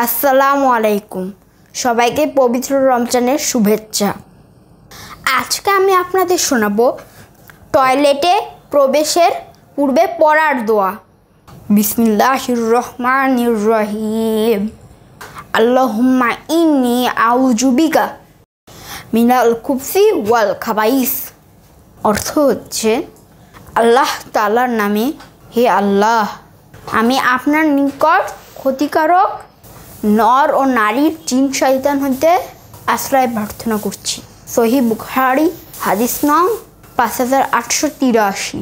আসসালামু আলাইকুম সবাইকে পবিত্র রমজানের শুভেচ্ছা আজকে আমি আপনাদের শোনাবো টয়লেটে প্রবেশের পূর্বে পড়ার দোয়া বিসমিল্লাহির রহমানির রহিম আল্লাহুম্মা ইন্নি আউজুবিকা মিনাল খুবসি ওয়াল খাবাইস অর্থ হচ্ছে আল্লাহ তালার নামে হে আল্লাহ আমি আপনার নিকট ক্ষতিকারক নর ও নারীর জিন শয়তান হইতে আশ্রয় প্রার্থনা করছি সহি বুখারি হাদিস নং পাঁচ হাজার আটশো তিরাশি